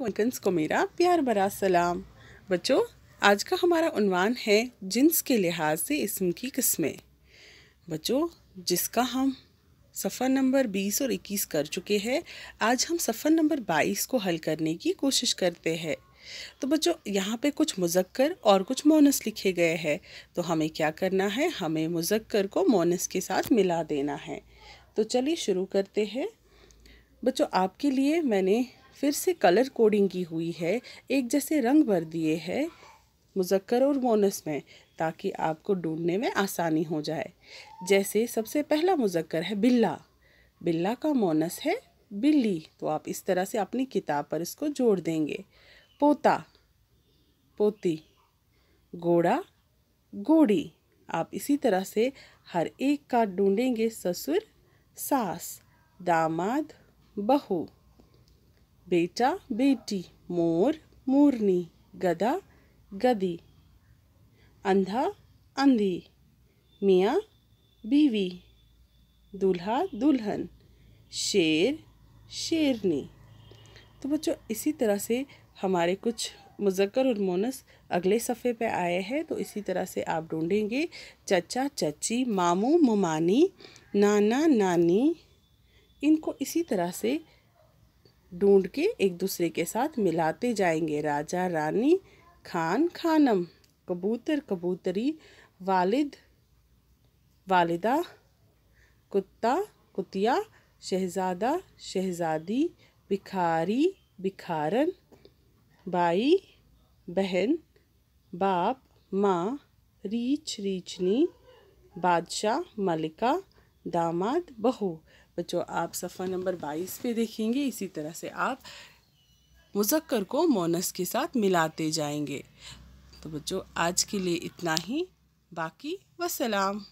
वालेकुम को मेरा प्यार भरा सलाम बच्चों आज का हमारा उनवान है जिन्स के लिहाज से इसम की किस्में बच्चों जिसका हम सफ़र नंबर 20 और 21 कर चुके हैं आज हम सफ़र नंबर 22 को हल करने की कोशिश करते हैं तो बच्चों यहाँ पे कुछ मुजक्कर और कुछ मोनस लिखे गए हैं तो हमें क्या करना है हमें मुजक्कर को मोनस के साथ मिला देना है तो चलिए शुरू करते हैं बच्चों आपके लिए मैंने फिर से कलर कोडिंग की हुई है एक जैसे रंग भर दिए हैं मुजक्कर और मोनस में ताकि आपको ढूंढने में आसानी हो जाए जैसे सबसे पहला मुजक्कर है बिल्ला बिल्ला का मोनस है बिल्ली तो आप इस तरह से अपनी किताब पर इसको जोड़ देंगे पोता पोती घोड़ा घोड़ी आप इसी तरह से हर एक का ढूंढेंगे ससुर सास दामाद बहू बेटा बेटी मोर मोरनी गधा गदी अंधा अंधी मियाँ बीवी दूल्हा दुल्हन शेर शेरनी तो बच्चों इसी तरह से हमारे कुछ मुजक्कर और मोनस अगले सफ़े पे आए हैं तो इसी तरह से आप ढूंढेंगे चचा चची मामू ममानी नाना नानी इनको इसी तरह से ढूंढ के एक दूसरे के साथ मिलाते जाएंगे राजा रानी खान खानम कबूतर कबूतरी वालिद वालिदा कुत्ता कुतिया शहजादा शहजादी भिखारी भिखारन भाई बहन बाप माँ रीछ रीछनी बादशाह मलिका दामाद बहू बच्चों आप सफ़ा नंबर बाईस पे देखेंगे इसी तरह से आप मुजक्कर को मोनस के साथ मिलाते जाएंगे तो बच्चों आज के लिए इतना ही बाकी वसलाम